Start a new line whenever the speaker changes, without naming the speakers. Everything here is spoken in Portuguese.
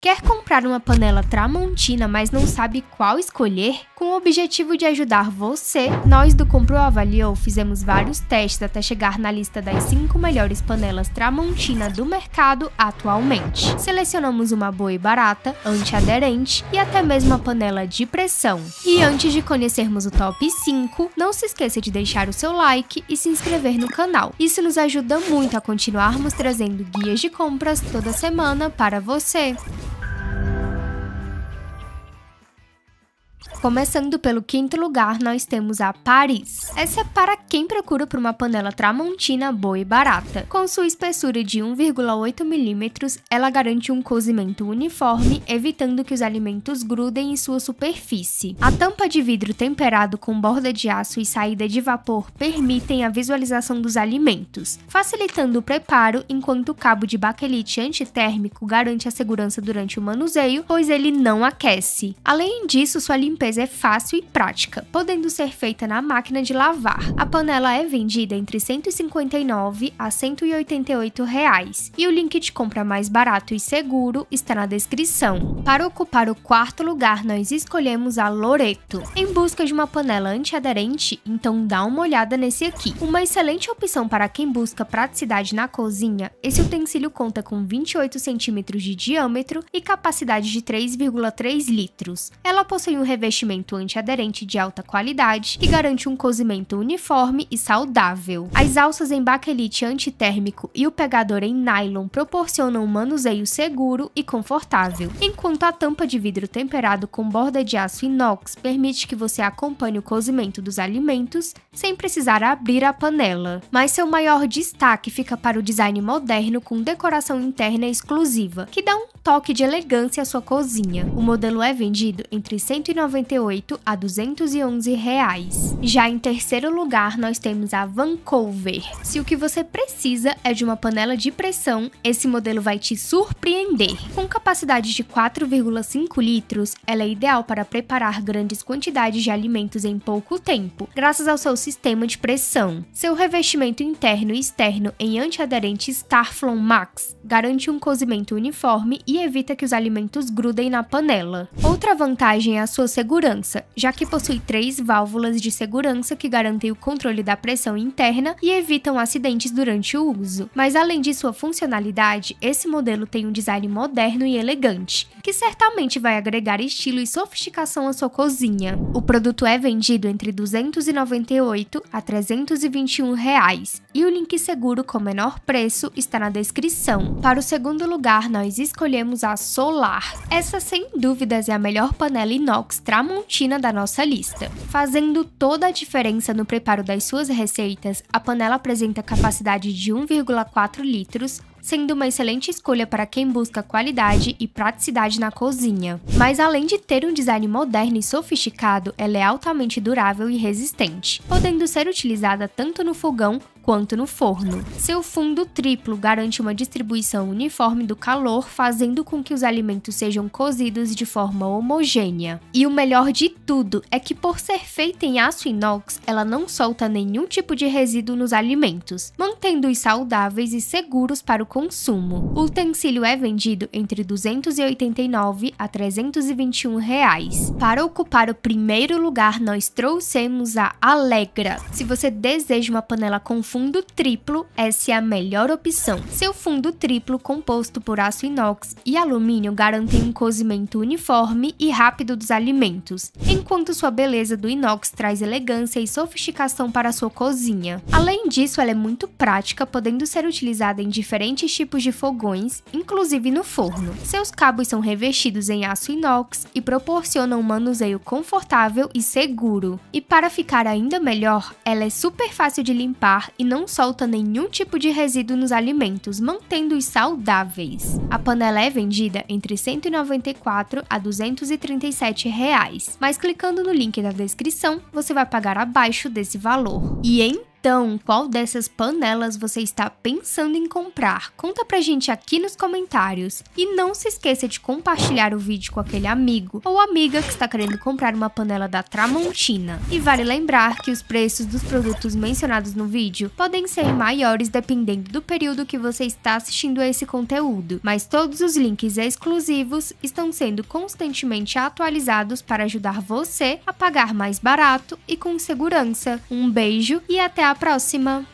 Quer comprar uma panela Tramontina, mas não sabe qual escolher? Com o objetivo de ajudar você, nós do Comprou Avaliou fizemos vários testes até chegar na lista das 5 melhores panelas Tramontina do mercado atualmente. Selecionamos uma boa e barata, antiaderente e até mesmo a panela de pressão. E antes de conhecermos o top 5, não se esqueça de deixar o seu like e se inscrever no canal. Isso nos ajuda muito a continuarmos trazendo guias de compras toda semana para você. Começando pelo quinto lugar, nós temos a Paris. Essa é para quem procura por uma panela tramontina boa e barata. Com sua espessura de 1,8 mm, ela garante um cozimento uniforme, evitando que os alimentos grudem em sua superfície. A tampa de vidro temperado com borda de aço e saída de vapor permitem a visualização dos alimentos, facilitando o preparo, enquanto o cabo de baquelite antitérmico garante a segurança durante o manuseio, pois ele não aquece. Além disso, sua limpeza limpeza é fácil e prática, podendo ser feita na máquina de lavar. A panela é vendida entre 159 a 188 reais e o link de compra mais barato e seguro está na descrição. Para ocupar o quarto lugar, nós escolhemos a Loreto. Em busca de uma panela antiaderente, então dá uma olhada nesse aqui. Uma excelente opção para quem busca praticidade na cozinha, esse utensílio conta com 28 centímetros de diâmetro e capacidade de 3,3 litros. Ela possui um revestimento revestimento antiaderente de alta qualidade que garante um cozimento uniforme e saudável. As alças em baquelite antitérmico e o pegador em nylon proporcionam um manuseio seguro e confortável, enquanto a tampa de vidro temperado com borda de aço inox permite que você acompanhe o cozimento dos alimentos sem precisar abrir a panela. Mas seu maior destaque fica para o design moderno com decoração interna exclusiva, que dá um toque de elegância à sua cozinha. O modelo é vendido entre R$ 190 198 a 211 reais. Já em terceiro lugar, nós temos a Vancouver. Se o que você precisa é de uma panela de pressão, esse modelo vai te surpreender. Com capacidade de 4,5 litros, ela é ideal para preparar grandes quantidades de alimentos em pouco tempo, graças ao seu sistema de pressão. Seu revestimento interno e externo em antiaderente Starflon Max garante um cozimento uniforme e evita que os alimentos grudem na panela. Outra vantagem é a sua segurança segurança, já que possui três válvulas de segurança que garantem o controle da pressão interna e evitam acidentes durante o uso. Mas além de sua funcionalidade, esse modelo tem um design moderno e elegante, que certamente vai agregar estilo e sofisticação à sua cozinha. O produto é vendido entre 298 a 321 reais e o link seguro com menor preço está na descrição. Para o segundo lugar, nós escolhemos a Solar. Essa sem dúvidas é a melhor panela inox tramontina tramontina da nossa lista. Fazendo toda a diferença no preparo das suas receitas, a panela apresenta capacidade de 1,4 litros, sendo uma excelente escolha para quem busca qualidade e praticidade na cozinha. Mas além de ter um design moderno e sofisticado, ela é altamente durável e resistente, podendo ser utilizada tanto no fogão quanto no forno. Seu fundo triplo garante uma distribuição uniforme do calor, fazendo com que os alimentos sejam cozidos de forma homogênea. E o melhor de tudo é que, por ser feita em aço inox, ela não solta nenhum tipo de resíduo nos alimentos, mantendo-os saudáveis e seguros para o consumo. O utensílio é vendido entre 289 a 321 reais. Para ocupar o primeiro lugar, nós trouxemos a Allegra. Se você deseja uma panela com fundo fundo triplo, essa é a melhor opção. Seu fundo triplo, composto por aço inox e alumínio, garante um cozimento uniforme e rápido dos alimentos, enquanto sua beleza do inox traz elegância e sofisticação para sua cozinha. Além disso, ela é muito prática, podendo ser utilizada em diferentes tipos de fogões, inclusive no forno. Seus cabos são revestidos em aço inox e proporcionam um manuseio confortável e seguro. E para ficar ainda melhor, ela é super fácil de limpar e não solta nenhum tipo de resíduo nos alimentos, mantendo-os saudáveis. A panela é vendida entre 194 a 237 reais, mas clicando no link da descrição, você vai pagar abaixo desse valor. E em então, qual dessas panelas você está pensando em comprar? Conta pra gente aqui nos comentários. E não se esqueça de compartilhar o vídeo com aquele amigo ou amiga que está querendo comprar uma panela da Tramontina. E vale lembrar que os preços dos produtos mencionados no vídeo podem ser maiores dependendo do período que você está assistindo a esse conteúdo, mas todos os links exclusivos estão sendo constantemente atualizados para ajudar você a pagar mais barato e com segurança. Um beijo e até a a próxima!